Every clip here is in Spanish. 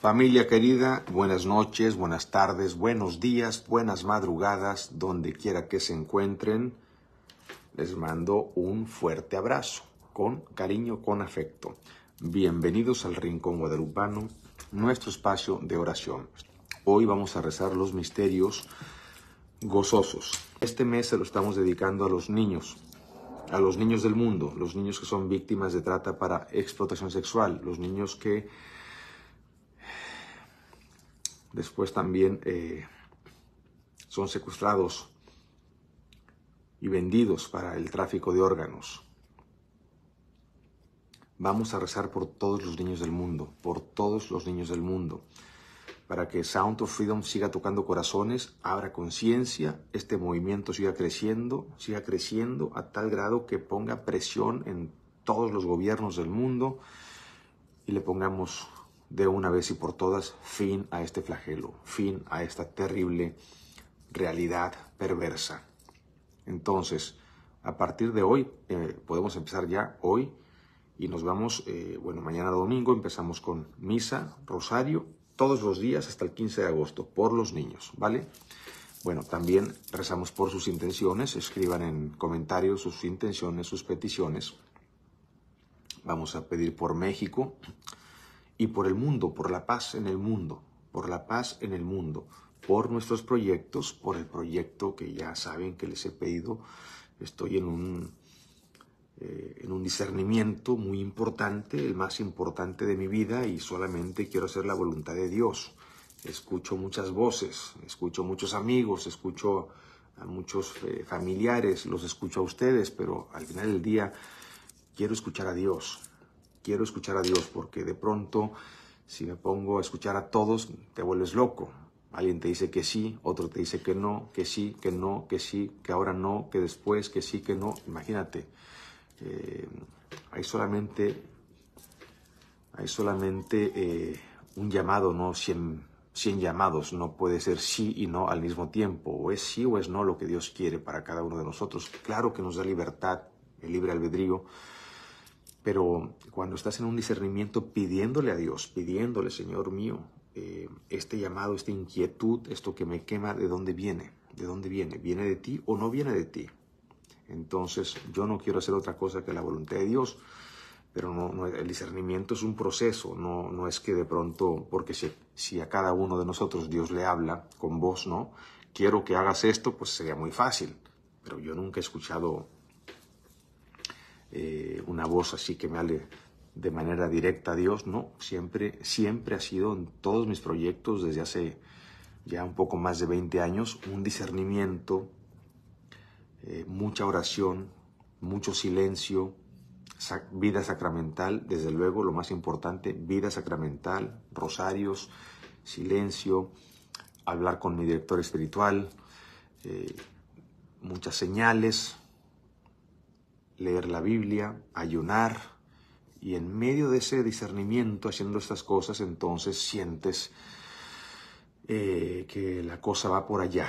Familia querida, buenas noches, buenas tardes, buenos días, buenas madrugadas, donde quiera que se encuentren. Les mando un fuerte abrazo, con cariño, con afecto. Bienvenidos al Rincón Guadalupano, nuestro espacio de oración. Hoy vamos a rezar los misterios gozosos. Este mes se lo estamos dedicando a los niños, a los niños del mundo, los niños que son víctimas de trata para explotación sexual, los niños que después también eh, son secuestrados y vendidos para el tráfico de órganos. Vamos a rezar por todos los niños del mundo, por todos los niños del mundo, para que Sound of Freedom siga tocando corazones, abra conciencia, este movimiento siga creciendo, siga creciendo a tal grado que ponga presión en todos los gobiernos del mundo y le pongamos de una vez y por todas fin a este flagelo, fin a esta terrible realidad perversa. Entonces, a partir de hoy, eh, podemos empezar ya hoy y nos vamos, eh, bueno, mañana domingo empezamos con misa, rosario, todos los días hasta el 15 de agosto, por los niños, ¿vale? Bueno, también rezamos por sus intenciones, escriban en comentarios sus intenciones, sus peticiones. Vamos a pedir por México, y por el mundo, por la paz en el mundo, por la paz en el mundo, por nuestros proyectos, por el proyecto que ya saben que les he pedido. Estoy en un, eh, en un discernimiento muy importante, el más importante de mi vida, y solamente quiero hacer la voluntad de Dios. Escucho muchas voces, escucho muchos amigos, escucho a muchos eh, familiares, los escucho a ustedes, pero al final del día quiero escuchar a Dios quiero escuchar a Dios, porque de pronto si me pongo a escuchar a todos, te vuelves loco. Alguien te dice que sí, otro te dice que no, que sí, que no, que sí, que ahora no, que después, que sí, que no. Imagínate, eh, hay solamente, hay solamente eh, un llamado, no 100, 100 llamados. No puede ser sí y no al mismo tiempo. O es sí o es no lo que Dios quiere para cada uno de nosotros. Claro que nos da libertad, el libre albedrío pero cuando estás en un discernimiento pidiéndole a Dios, pidiéndole, Señor mío, eh, este llamado, esta inquietud, esto que me quema, ¿de dónde viene? ¿De dónde viene? ¿Viene de ti o no viene de ti? Entonces yo no quiero hacer otra cosa que la voluntad de Dios, pero no, el discernimiento es un proceso, no, no es que de pronto, porque si, si a cada uno de nosotros Dios le habla con voz, ¿no? Quiero que hagas esto, pues sería muy fácil, pero yo nunca he escuchado eh, una voz así que me hable de manera directa a Dios, no, siempre, siempre ha sido en todos mis proyectos desde hace ya un poco más de 20 años un discernimiento, eh, mucha oración, mucho silencio, vida sacramental, desde luego lo más importante, vida sacramental, rosarios, silencio, hablar con mi director espiritual, eh, muchas señales, leer la Biblia, ayunar, y en medio de ese discernimiento, haciendo estas cosas, entonces sientes eh, que la cosa va por allá.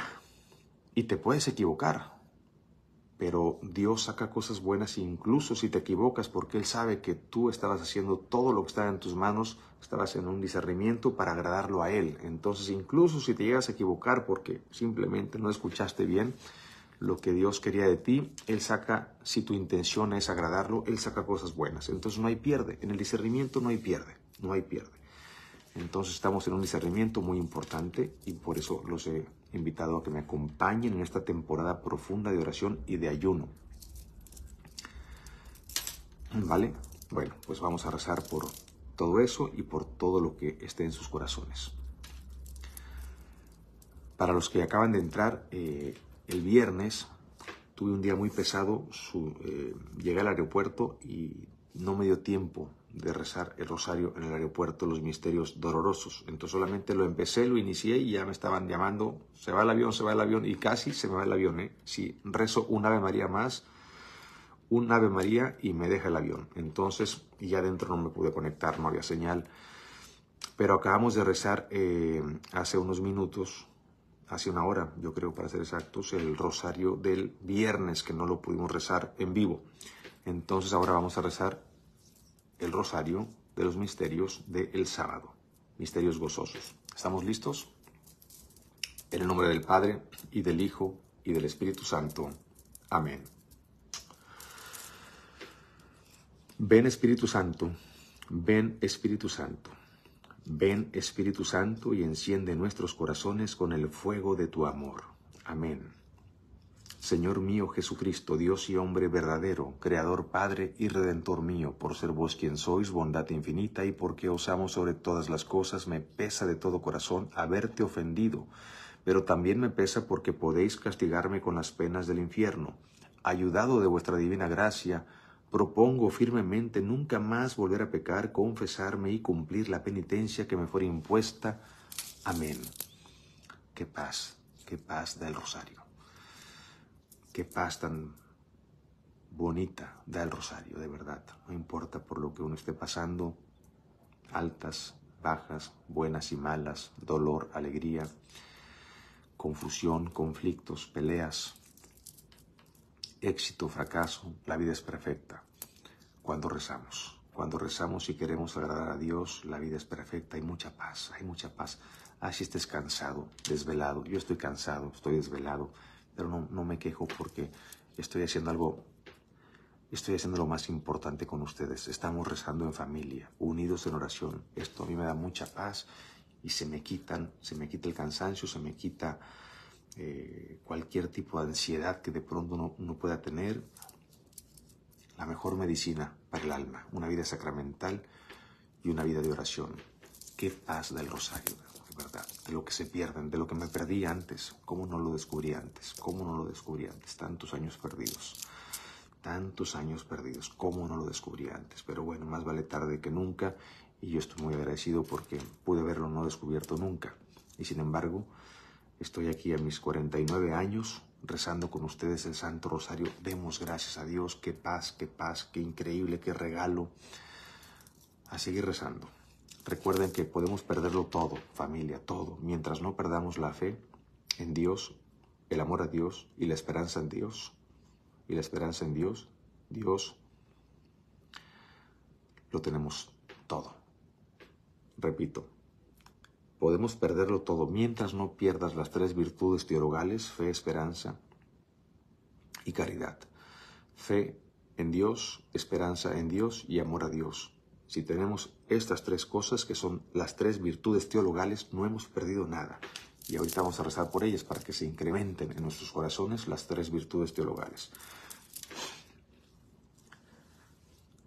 Y te puedes equivocar, pero Dios saca cosas buenas incluso si te equivocas, porque Él sabe que tú estabas haciendo todo lo que estaba en tus manos, estabas en un discernimiento para agradarlo a Él. Entonces, incluso si te llegas a equivocar porque simplemente no escuchaste bien, lo que Dios quería de ti, Él saca, si tu intención es agradarlo, Él saca cosas buenas. Entonces no hay pierde, en el discernimiento no hay pierde, no hay pierde. Entonces estamos en un discernimiento muy importante y por eso los he invitado a que me acompañen en esta temporada profunda de oración y de ayuno. ¿Vale? Bueno, pues vamos a rezar por todo eso y por todo lo que esté en sus corazones. Para los que acaban de entrar, eh, el viernes tuve un día muy pesado, eh, llegué al aeropuerto y no me dio tiempo de rezar el rosario en el aeropuerto, los misterios dolorosos. Entonces solamente lo empecé, lo inicié y ya me estaban llamando, se va el avión, se va el avión y casi se me va el avión. ¿eh? Si rezo un Ave María más, un Ave María y me deja el avión. Entonces ya adentro no me pude conectar, no había señal. Pero acabamos de rezar eh, hace unos minutos hace una hora, yo creo, para ser exactos, el rosario del viernes, que no lo pudimos rezar en vivo. Entonces ahora vamos a rezar el rosario de los misterios del sábado, misterios gozosos. ¿Estamos listos? En el nombre del Padre, y del Hijo, y del Espíritu Santo. Amén. Ven Espíritu Santo, ven Espíritu Santo. Ven Espíritu Santo y enciende nuestros corazones con el fuego de tu amor. Amén. Señor mío Jesucristo, Dios y hombre verdadero, Creador, Padre y Redentor mío, por ser vos quien sois, bondad infinita, y porque os amo sobre todas las cosas, me pesa de todo corazón haberte ofendido, pero también me pesa porque podéis castigarme con las penas del infierno. Ayudado de vuestra divina gracia, Propongo firmemente nunca más volver a pecar, confesarme y cumplir la penitencia que me fuera impuesta. Amén. Qué paz, qué paz da el rosario. Qué paz tan bonita da el rosario, de verdad. No importa por lo que uno esté pasando, altas, bajas, buenas y malas, dolor, alegría, confusión, conflictos, peleas, éxito, fracaso, la vida es perfecta. Cuando rezamos, cuando rezamos y queremos agradar a Dios, la vida es perfecta, hay mucha paz, hay mucha paz. Así ah, estés cansado, desvelado, yo estoy cansado, estoy desvelado, pero no, no me quejo porque estoy haciendo algo estoy haciendo lo más importante con ustedes. Estamos rezando en familia, unidos en oración. Esto a mí me da mucha paz y se me quitan, se me quita el cansancio, se me quita eh, cualquier tipo de ansiedad que de pronto no pueda tener, la mejor medicina para el alma, una vida sacramental y una vida de oración. Qué paz del rosario, de verdad, de lo que se pierden, de lo que me perdí antes, cómo no lo descubrí antes, cómo no lo descubrí antes, tantos años perdidos, tantos años perdidos, cómo no lo descubrí antes. Pero bueno, más vale tarde que nunca y yo estoy muy agradecido porque pude haberlo no descubierto nunca. Y sin embargo, Estoy aquí a mis 49 años rezando con ustedes el Santo Rosario. Demos gracias a Dios. Qué paz, qué paz, qué increíble, qué regalo. A seguir rezando. Recuerden que podemos perderlo todo, familia, todo. Mientras no perdamos la fe en Dios, el amor a Dios y la esperanza en Dios. Y la esperanza en Dios, Dios, lo tenemos todo. Repito, Podemos perderlo todo mientras no pierdas las tres virtudes teologales, fe, esperanza y caridad. Fe en Dios, esperanza en Dios y amor a Dios. Si tenemos estas tres cosas, que son las tres virtudes teologales, no hemos perdido nada. Y ahorita vamos a rezar por ellas para que se incrementen en nuestros corazones las tres virtudes teologales.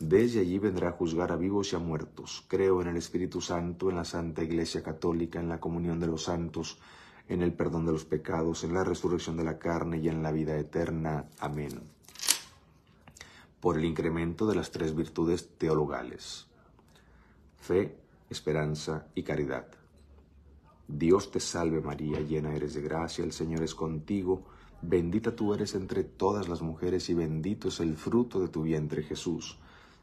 desde allí vendrá a juzgar a vivos y a muertos. Creo en el Espíritu Santo, en la Santa Iglesia Católica, en la comunión de los santos, en el perdón de los pecados, en la resurrección de la carne y en la vida eterna. Amén. Por el incremento de las tres virtudes teologales. Fe, esperanza y caridad. Dios te salve María, llena eres de gracia, el Señor es contigo, bendita tú eres entre todas las mujeres y bendito es el fruto de tu vientre Jesús.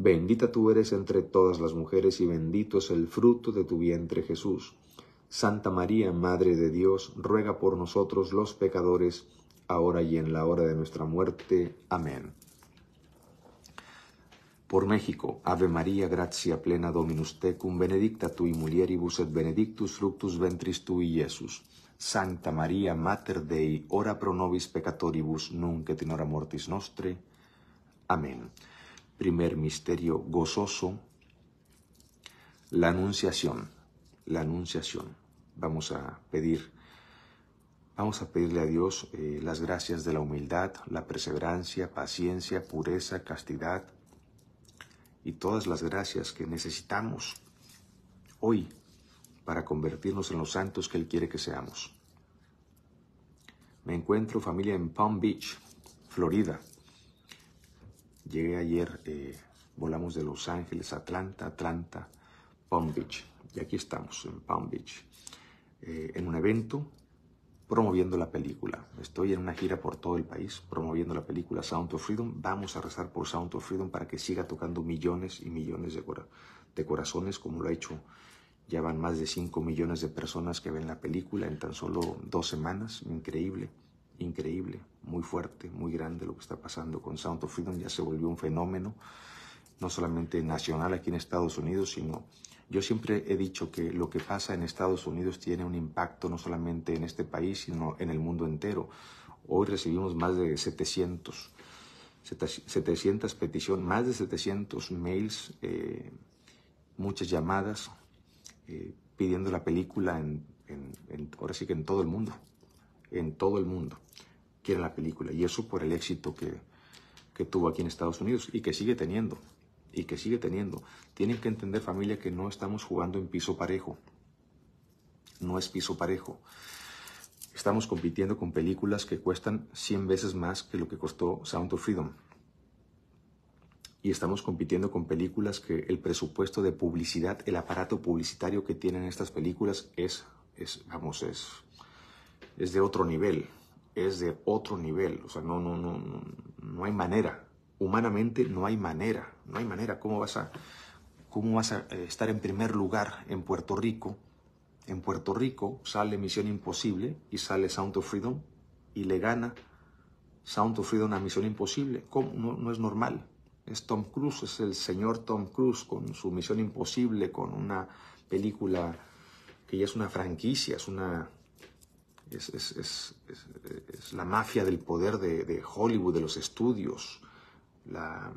Bendita tú eres entre todas las mujeres y bendito es el fruto de tu vientre Jesús. Santa María, Madre de Dios, ruega por nosotros los pecadores, ahora y en la hora de nuestra muerte. Amén. Por México, Ave María, gracia plena Dominus tecum, benedicta tui mulieribus et benedictus fructus ventris y Jesús. Santa María, Mater Dei, ora pro nobis peccatoribus, nunc et in hora mortis nostre. Amén. Primer misterio gozoso, la anunciación, la anunciación. Vamos a pedir, vamos a pedirle a Dios eh, las gracias de la humildad, la perseverancia, paciencia, pureza, castidad y todas las gracias que necesitamos hoy para convertirnos en los santos que Él quiere que seamos. Me encuentro familia en Palm Beach, Florida. Llegué ayer, eh, volamos de Los Ángeles, Atlanta, Atlanta, Palm Beach. Y aquí estamos, en Palm Beach, eh, en un evento promoviendo la película. Estoy en una gira por todo el país promoviendo la película Sound of Freedom. Vamos a rezar por Sound of Freedom para que siga tocando millones y millones de, de corazones como lo ha hecho ya van más de 5 millones de personas que ven la película en tan solo dos semanas, increíble increíble, muy fuerte, muy grande lo que está pasando con Sound of Freedom. Ya se volvió un fenómeno, no solamente nacional aquí en Estados Unidos, sino yo siempre he dicho que lo que pasa en Estados Unidos tiene un impacto no solamente en este país, sino en el mundo entero. Hoy recibimos más de 700, 700 peticiones, más de 700 mails, eh, muchas llamadas eh, pidiendo la película ahora sí que en todo el mundo en todo el mundo quieren la película. Y eso por el éxito que, tuvo aquí en Estados Unidos y que sigue teniendo. Y que sigue teniendo. Tienen que entender familia que no estamos jugando en piso parejo. No es piso parejo. Estamos compitiendo con películas que cuestan 100 veces más que lo que costó Sound of Freedom. Y estamos compitiendo con películas que el presupuesto de publicidad, el aparato publicitario que tienen estas películas es, es vamos, es es de otro nivel, es de otro nivel, o sea, no, no, no, no, no hay manera, humanamente no hay manera, no hay manera, ¿cómo vas a, cómo vas a eh, estar en primer lugar en Puerto Rico? En Puerto Rico sale Misión Imposible y sale Sound of Freedom y le gana Sound of Freedom a Misión Imposible. No, no es normal. Es Tom Cruise, es el señor Tom Cruise con su Misión Imposible, con una película que ya es una franquicia, es una es, es, la mafia del poder de, Hollywood, de los estudios. La,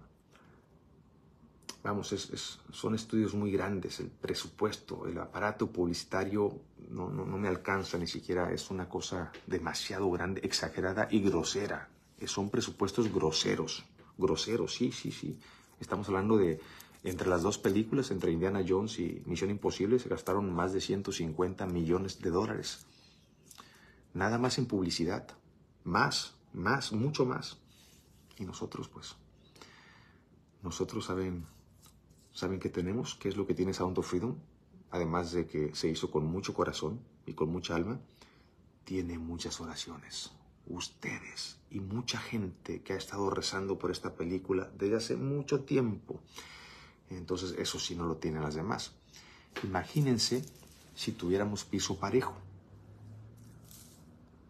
vamos, son estudios muy grandes, el presupuesto, el aparato publicitario no, no, no, me alcanza ni siquiera, es una cosa demasiado grande, exagerada y grosera. Eh, son presupuestos groseros, groseros, sí, sí, sí. Estamos hablando de, entre las dos películas, entre Indiana Jones y Misión Imposible, se gastaron más de 150 millones de dólares nada más en publicidad, más, más, mucho más. Y nosotros, pues, nosotros saben, saben que tenemos, qué es lo que tiene Sound of Freedom, además de que se hizo con mucho corazón y con mucha alma, tiene muchas oraciones. Ustedes y mucha gente que ha estado rezando por esta película desde hace mucho tiempo. Entonces, eso sí no lo tienen las demás. Imagínense si tuviéramos piso parejo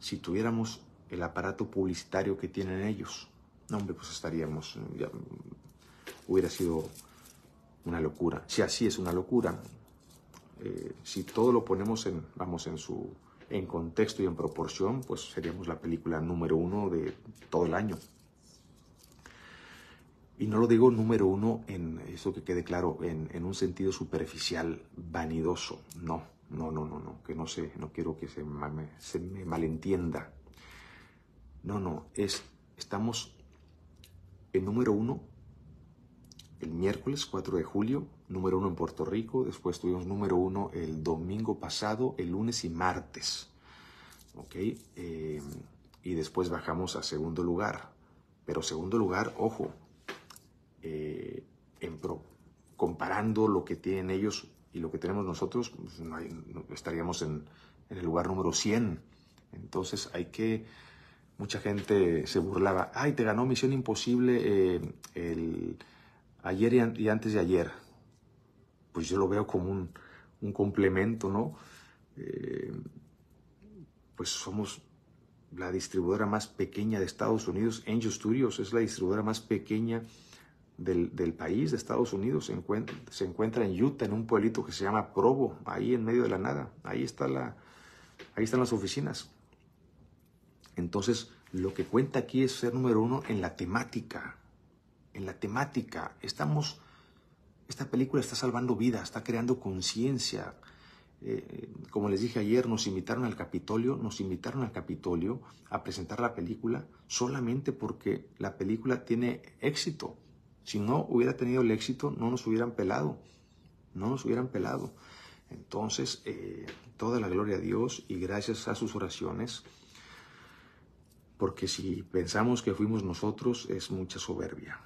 si tuviéramos el aparato publicitario que tienen ellos. No, hombre, pues estaríamos, hubiera sido una locura. Si así es una locura, eh, si todo lo ponemos en, vamos, en su en contexto y en proporción, pues seríamos la película número uno de todo el año. Y no lo digo número uno en eso que quede claro, en un sentido superficial, vanidoso, no no, no, no, no, que no sé, no quiero que se, me, malentienda. No, no, es, estamos en número uno el miércoles 4 de julio, número uno en Puerto Rico, después tuvimos número uno el domingo pasado, el lunes y martes. ¿Ok? Eh, y después bajamos a segundo lugar. Pero segundo lugar, ojo, eh, comparando lo que tienen ellos y lo que tenemos nosotros, pues, estaríamos en, en, el lugar número 100. Entonces hay que... Mucha gente se burlaba, ay, te ganó Misión Imposible eh, ayer y, antes de ayer. Pues yo lo veo como un, complemento, ¿no? Eh, pues somos la distribuidora más pequeña de Estados Unidos, Angel Studios es la distribuidora más pequeña del, país, de Estados Unidos, se encuentra, se encuentra en Utah, en un pueblito que se llama Provo, ahí en medio de la nada. Ahí, está la, ahí están las oficinas. Entonces, lo que cuenta aquí es ser número uno en la temática. En la temática. Estamos. Esta película está salvando vidas, está creando conciencia. Eh, como les dije ayer, nos invitaron al Capitolio, nos invitaron al Capitolio a presentar la película solamente porque la película tiene éxito si no hubiera tenido el éxito, no nos hubieran pelado. No nos hubieran pelado. Entonces, eh, toda la gloria a Dios y gracias a sus oraciones, porque si pensamos que fuimos nosotros, es mucha soberbia.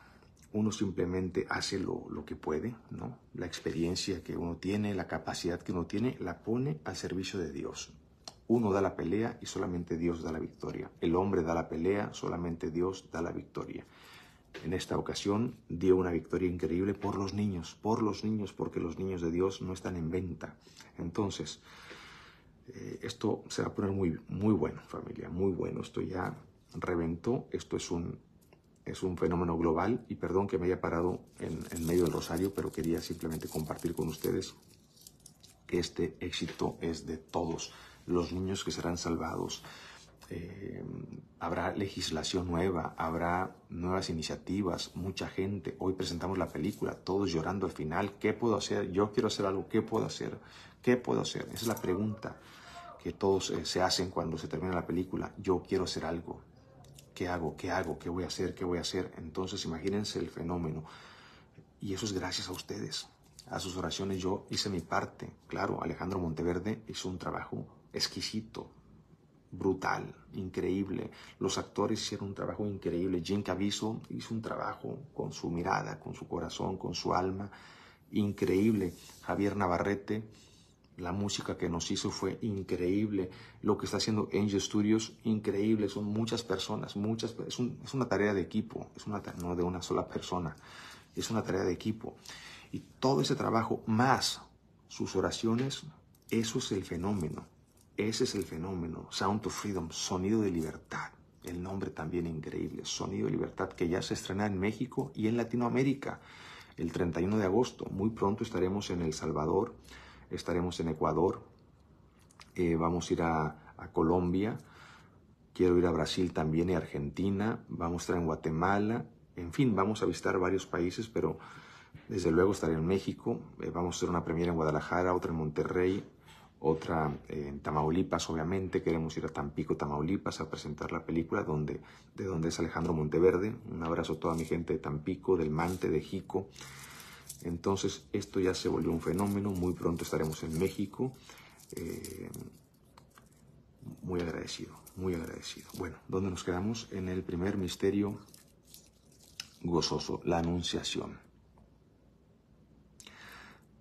Uno simplemente hace lo, lo que puede, ¿no? La experiencia que uno tiene, la capacidad que uno tiene, la pone al servicio de Dios. Uno da la pelea y solamente Dios da la victoria. El hombre da la pelea, solamente Dios da la victoria en esta ocasión dio una victoria increíble por los niños, por los niños, porque los niños de Dios no están en venta. Entonces, eh, esto se va a poner muy, muy bueno, familia, muy bueno. Esto ya reventó, esto es un, es un fenómeno global y perdón que me haya parado en medio del rosario, pero quería simplemente compartir con ustedes que este éxito es de todos los niños que serán salvados, eh, habrá legislación nueva, habrá nuevas iniciativas, mucha gente. Hoy presentamos la película, todos llorando al final. ¿Qué puedo hacer? Yo quiero hacer algo, ¿qué puedo hacer? ¿Qué puedo hacer? Esa es la pregunta que todos eh, se hacen cuando se termina la película. Yo quiero hacer algo. ¿Qué hago? ¿Qué hago? ¿Qué voy a hacer? ¿Qué voy a hacer? Entonces imagínense el fenómeno. Y eso es gracias a ustedes. A sus oraciones yo hice mi parte. Claro, Alejandro Monteverde hizo un trabajo exquisito, brutal, increíble. Los actores hicieron un trabajo increíble. Jim Caviezel hizo un trabajo con su mirada, con su corazón, con su alma, increíble. Javier Navarrete, la música que nos hizo fue increíble. Lo que está haciendo Angel Studios, increíble. Son muchas personas, muchas. Es, una tarea de equipo, es una no de una sola persona. Es una tarea de equipo. Y todo ese trabajo más sus oraciones, eso es el fenómeno. Ese es el fenómeno, Sound of Freedom, Sonido de Libertad. El nombre también increíble, Sonido de Libertad, que ya se estrena en México y en Latinoamérica el 31 de agosto. Muy pronto estaremos en El Salvador, estaremos en Ecuador, eh, vamos a ir a, Colombia, quiero ir a Brasil también y Argentina, vamos a estar en Guatemala, en fin, vamos a visitar varios países, pero desde luego estaré en México, eh, vamos a hacer una premiera en Guadalajara, otra en Monterrey, otra eh, en Tamaulipas, obviamente, queremos ir a Tampico, Tamaulipas, a presentar la película donde, de donde es Alejandro Monteverde. Un abrazo a toda mi gente de Tampico, del Mante, de Jico. Entonces, esto ya se volvió un fenómeno. Muy pronto estaremos en México. Eh, muy agradecido, muy agradecido. Bueno, ¿dónde nos quedamos? En el primer misterio gozoso, la anunciación.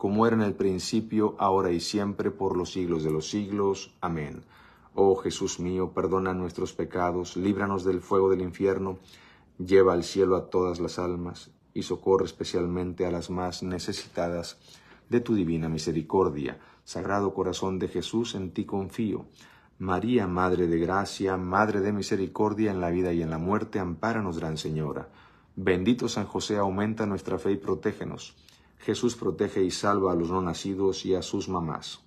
como era en el principio, ahora y siempre, por los siglos de los siglos. Amén. Oh Jesús mío, perdona nuestros pecados, líbranos del fuego del infierno, lleva al cielo a todas las almas y socorre especialmente a las más necesitadas de tu divina misericordia. Sagrado corazón de Jesús, en ti confío. María, Madre de Gracia, Madre de Misericordia en la vida y en la muerte, ampáranos, Gran Señora. Bendito San José, aumenta nuestra fe y protégenos Jesús protege y salva a los no nacidos y a sus mamás.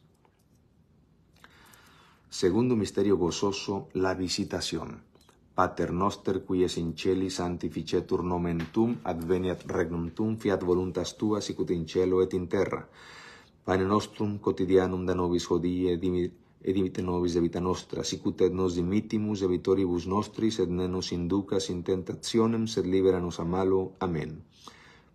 Segundo misterio gozoso, la visitación. Pater Paternoster quies in celi santificetur nomen tum, adveniat regnum tum, fiat voluntas tua sicut in cielo et in terra. Pane nostrum quotidianum da nobis hodie et nobis de vita nostra, sicut nos dimitimus de nostris, et ne nos inducas in tentationem, sed libera a malo. Amén.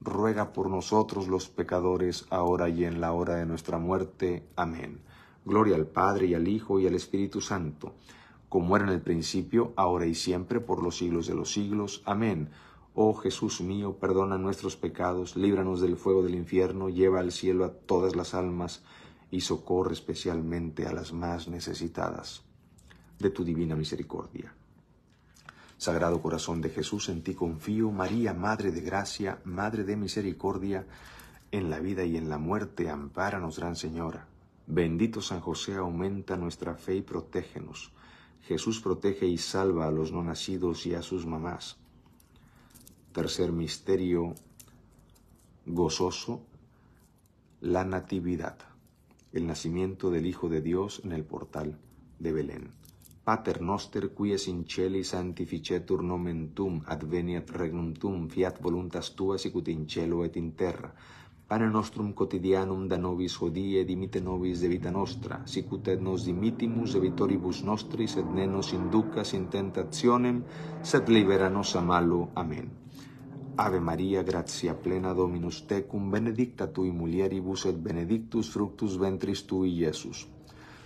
ruega por nosotros los pecadores, ahora y en la hora de nuestra muerte. Amén. Gloria al Padre y al Hijo y al Espíritu Santo, como era en el principio, ahora y siempre, por los siglos de los siglos. Amén. Oh Jesús mío, perdona nuestros pecados, líbranos del fuego del infierno, lleva al cielo a todas las almas y socorre especialmente a las más necesitadas de tu divina misericordia. Sagrado Corazón de Jesús, en ti confío, María, Madre de Gracia, Madre de Misericordia, en la vida y en la muerte, nos Gran Señora. Bendito San José, aumenta nuestra fe y protégenos. Jesús protege y salva a los no nacidos y a sus mamás. Tercer misterio gozoso, la natividad, el nacimiento del Hijo de Dios en el portal de Belén. Pater noster, qui es in celi, sanctificetur nomen tum, adveniat regnum tum, fiat voluntas tua, sicut in celo et in terra. Pane nostrum quotidianum da nobis hodie, dimite nobis de vita nostra, sicut et nos dimitimus de vitoribus nostris, et ne nos inducas in tentationem, sed libera nos a malo. Amen. Ave Maria, gratia plena Dominus tecum, benedicta tui mulieribus et benedictus fructus ventris tui, Iesus.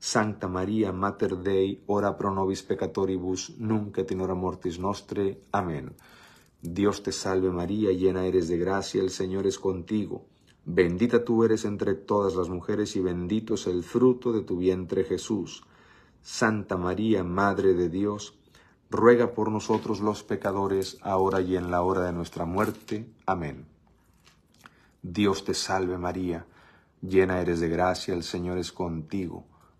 Santa María, Mater Dei, ora pro nobis peccatoribus, nunc et in hora mortis nostre. Amén. Dios te salve María, llena eres de gracia, el Señor es contigo. Bendita tú eres entre todas las mujeres y bendito es el fruto de tu vientre Jesús. Santa María, Madre de Dios, ruega por nosotros los pecadores, ahora y en la hora de nuestra muerte. Amén. Dios te salve María, llena eres de gracia, el Señor es contigo.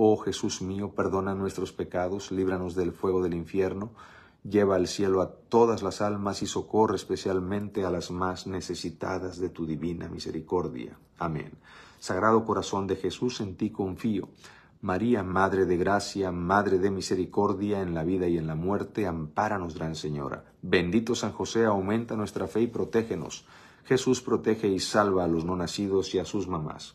Oh Jesús mío, perdona nuestros pecados, líbranos del fuego del infierno, lleva al cielo a todas las almas y socorre especialmente a las más necesitadas de tu divina misericordia. Amén. Sagrado corazón de Jesús, en ti confío. María, Madre de Gracia, Madre de Misericordia, en la vida y en la muerte, ampáranos, Gran Señora. Bendito San José, aumenta nuestra fe y protégenos. Jesús protege y salva a los no nacidos y a sus mamás.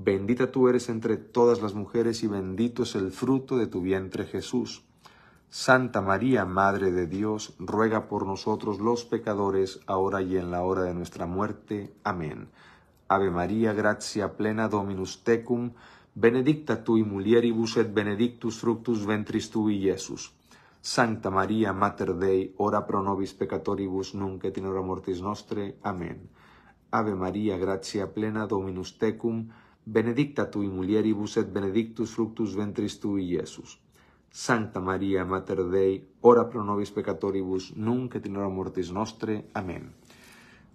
Bendita tú eres entre todas las mujeres y bendito es el fruto de tu vientre Jesús. Santa María, Madre de Dios, ruega por nosotros los pecadores, ahora y en la hora de nuestra muerte. Amén. Ave María, gracia plena Dominus tecum, benedicta tui mulieribus et benedictus fructus ventris tui, Iesus. Santa María, Mater Dei, ora pro nobis peccatoribus, nunc et in hora mortis nostre. Amén. Ave María, gracia plena Dominus tecum, benedicta tu in mulieribus et benedictus fructus ventris tui, Iesus. Santa María, Mater Dei, ora pro nobis peccatoribus, nunca et in hora mortis nostre. Amén.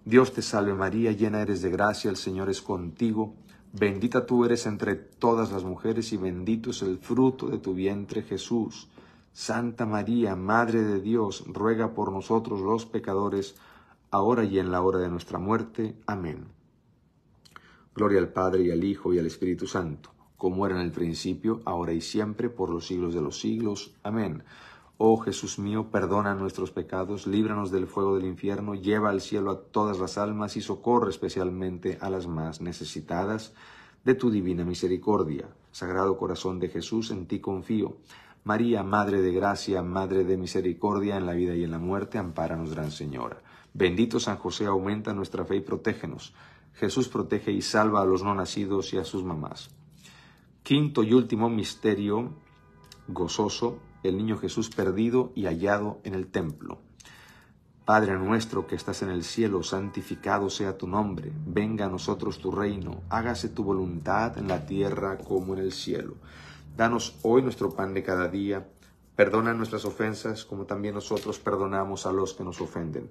Dios te salve María, llena eres de gracia, el Señor es contigo. Bendita tú eres entre todas las mujeres y bendito es el fruto de tu vientre Jesús. Santa María, Madre de Dios, ruega por nosotros los pecadores, ahora y en la hora de nuestra muerte. Amén. Gloria al Padre y al Hijo y al Espíritu Santo, como era en el principio, ahora y siempre, por los siglos de los siglos. Amén. Oh Jesús mío, perdona nuestros pecados, líbranos del fuego del infierno, lleva al cielo a todas las almas y socorre especialmente a las más necesitadas de tu divina misericordia. Sagrado corazón de Jesús, en ti confío. María, Madre de Gracia, Madre de Misericordia, en la vida y en la muerte, ampáranos, Gran Señora. Bendito San José, aumenta nuestra fe y protégenos Jesús protege y salva a los no nacidos y a sus mamás. Quinto y último misterio gozoso, el niño Jesús perdido y hallado en el templo. Padre nuestro que estás en el cielo, santificado sea tu nombre, venga a nosotros tu reino, hágase tu voluntad en la tierra como en el cielo. Danos hoy nuestro pan de cada día, perdona nuestras ofensas como también nosotros perdonamos a los que nos ofenden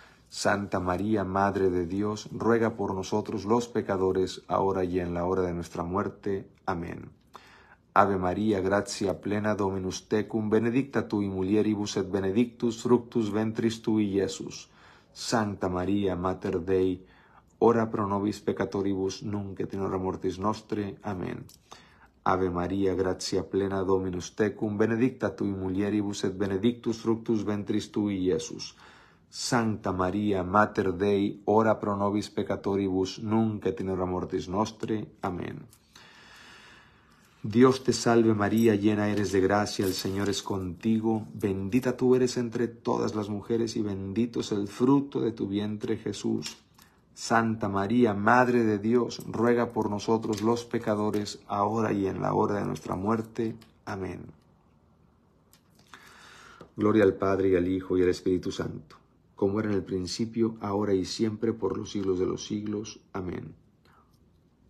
Santa María, Madre de Dios, ruega por nosotros los pecadores, ahora y en la hora de nuestra muerte. Amén. Ave María, gracia plena Dominus tecum, benedicta tui mulieribus et benedictus fructus ventris y Jesús Santa María, Mater Dei, ora pro nobis peccatoribus, nunc et in hora mortis nostre. Amén. Ave María, gracia plena Dominus tecum, benedicta tui mulieribus et benedictus fructus ventris y Jesús. Santa María, Mater Dei, ora pro nobis peccatoribus, nunc et in hora mortis nostre. Amén. Dios te salve María, llena eres de gracia, el Señor es contigo, bendita tú eres entre todas las mujeres y bendito es el fruto de tu vientre Jesús. Santa María, Madre de Dios, ruega por nosotros los pecadores, ahora y en la hora de nuestra muerte. Amén. Gloria al Padre y al Hijo y al Espíritu Santo como era en el principio, ahora y siempre, por los siglos de los siglos. Amén.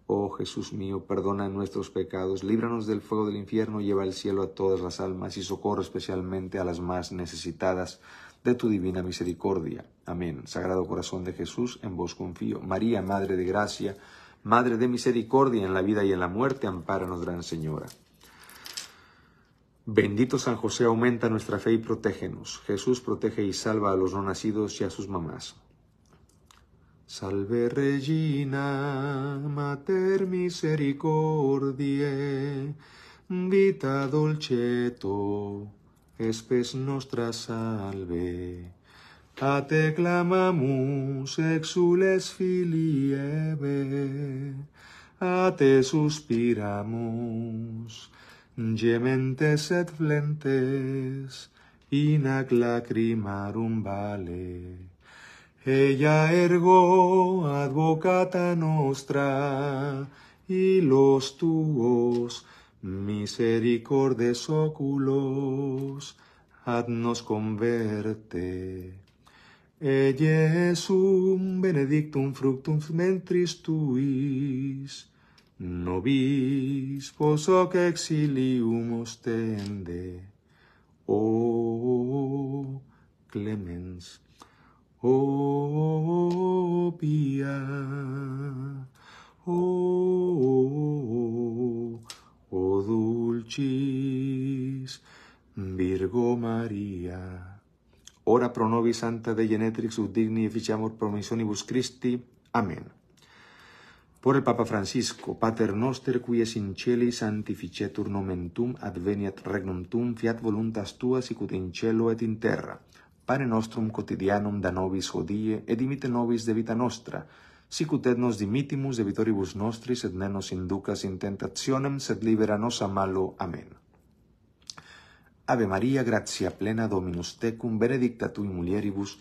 Oh Jesús mío, perdona nuestros pecados, líbranos del fuego del infierno, lleva al cielo a todas las almas y socorro especialmente a las más necesitadas de tu divina misericordia. Amén. Sagrado Corazón de Jesús, en vos confío. María, Madre de Gracia, Madre de Misericordia, en la vida y en la muerte, ampáranos, Gran Señora. Bendito San José, aumenta nuestra fe y protégenos. Jesús protege y salva a los no nacidos y a sus mamás. Salve Regina, Mater Misericordiae, Vita Dolceto, Espes Nostra Salve. A te clamamus exules filieve, a te suspiramos gementes et flentes, in ac lacrimarum vale. Ella ergo advocata nostra, y los tuos misericordes oculos, ad nos converte. es un benedictum fructum mentris tuis, Nobis que exilium ostende, oh clemens, oh pia, oh, oh dulcis Virgo Maria. Ora pro nobis Santa de Genetrix ut digni efficiamur promissionibus Christi. Amen. por el Papa Francisco, Pater Noster, qui es in celi santificetur nomen tum, adveniat regnum tum, fiat voluntas tua sicut in cielo et in terra. Pane nostrum quotidianum da nobis hodie, et dimite nobis de vita nostra, sicut et nos dimitimus debitoribus nostris, et ne nos inducas in tentationem, sed libera nos a malo. Amen. Ave Maria, gratia plena Dominus tecum, benedicta tui mulieribus,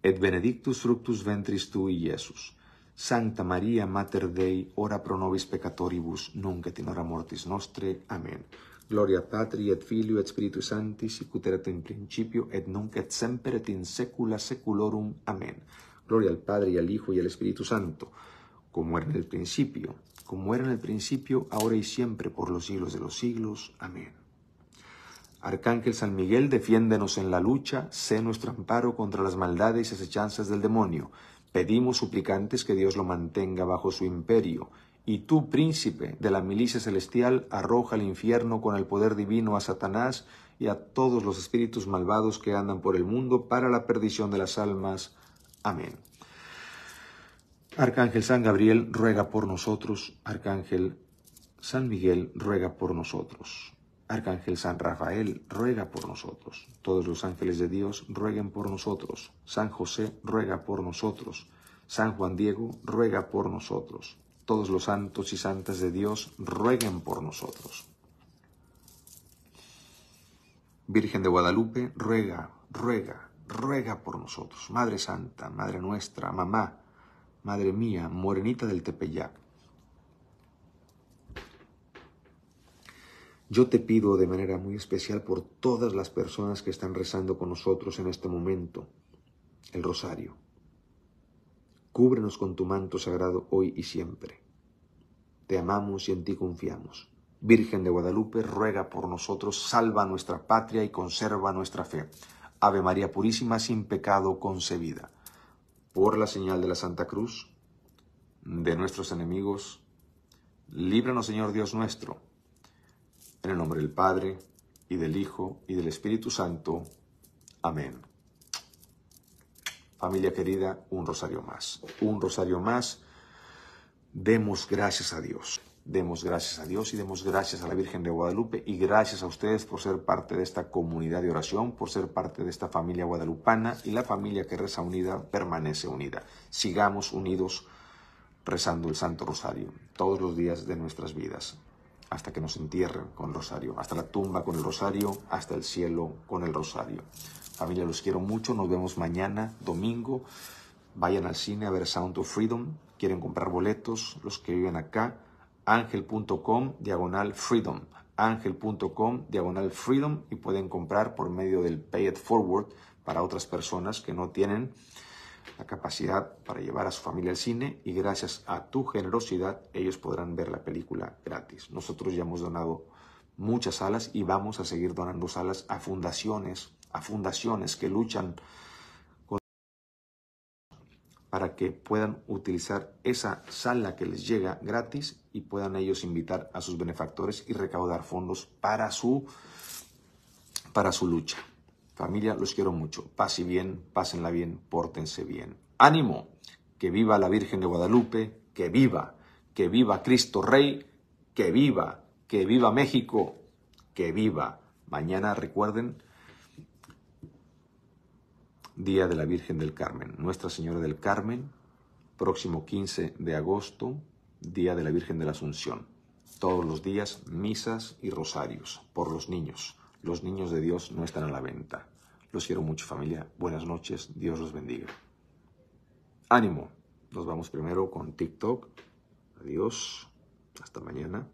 et benedictus fructus ventris tui, Iesus. Santa María, Mater Dei, ora pro nobis peccatoribus, nunc et in hora mortis nostre. Amén. Gloria Patri et Filio et Spiritu Sancti, sicut erat in principio et nunc et semper et in saecula saeculorum. Amén. Gloria al Padre y al Hijo y al Espíritu Santo, como era en el principio, como era en el principio, ahora y siempre, por los siglos de los siglos. Amén. Arcángel San Miguel, defiéndenos en la lucha, sé nuestro amparo contra las maldades y asechanzas del demonio Pedimos suplicantes que Dios lo mantenga bajo su imperio, y tú, príncipe de la milicia celestial, arroja al infierno con el poder divino a Satanás y a todos los espíritus malvados que andan por el mundo para la perdición de las almas. Amén. Arcángel San Gabriel ruega por nosotros, Arcángel San Miguel ruega por nosotros. Arcángel San Rafael, ruega por nosotros. Todos los ángeles de Dios, rueguen por nosotros. San José, ruega por nosotros. San Juan Diego, ruega por nosotros. Todos los santos y santas de Dios, rueguen por nosotros. Virgen de Guadalupe, ruega, ruega, ruega por nosotros. Madre Santa, Madre nuestra, Mamá, Madre mía, Morenita del Tepeyac, Yo te pido de manera muy especial por todas las personas que están rezando con nosotros en este momento el rosario. Cúbrenos con tu manto sagrado hoy y siempre. Te amamos y en ti confiamos. Virgen de Guadalupe, ruega por nosotros, salva nuestra patria y conserva nuestra fe. Ave María Purísima, sin pecado concebida. Por la señal de la Santa Cruz, de nuestros enemigos, líbranos Señor Dios nuestro en el nombre del Padre, y del Hijo, y del Espíritu Santo. Amén. Familia querida, un rosario más. Un rosario más. Demos gracias a Dios. Demos gracias a Dios y demos gracias a la Virgen de Guadalupe y gracias a ustedes por ser parte de esta comunidad de oración, por ser parte de esta familia guadalupana y la familia que reza unida permanece unida. Sigamos unidos rezando el Santo Rosario todos los días de nuestras vidas hasta que nos entierren con el rosario, hasta la tumba con el rosario, hasta el cielo con el rosario. Familia, los quiero mucho, nos vemos mañana, domingo. Vayan al cine a ver Sound of Freedom. Quieren comprar boletos, los que viven acá, ángel.com diagonal freedom, ángel.com diagonal freedom y pueden comprar por medio del Pay It Forward para otras personas que no tienen la capacidad para llevar a su familia al cine y gracias a tu generosidad ellos podrán ver la película gratis. Nosotros ya hemos donado muchas salas y vamos a seguir donando salas a fundaciones, a fundaciones que luchan para que puedan utilizar esa sala que les llega gratis y puedan ellos invitar a sus benefactores y recaudar fondos para su para su lucha. Familia, los quiero mucho. Pase bien, pásenla bien, pórtense bien. Ánimo, que viva la Virgen de Guadalupe, que viva, que viva Cristo Rey, que viva, que viva México, que viva. Mañana recuerden, Día de la Virgen del Carmen, Nuestra Señora del Carmen, próximo 15 de agosto, Día de la Virgen de la Asunción. Todos los días misas y rosarios por los niños. Los niños de Dios no están a la venta. Los quiero mucho familia. Buenas noches. Dios los bendiga. Ánimo. Nos vamos primero con TikTok. Adiós. Hasta mañana.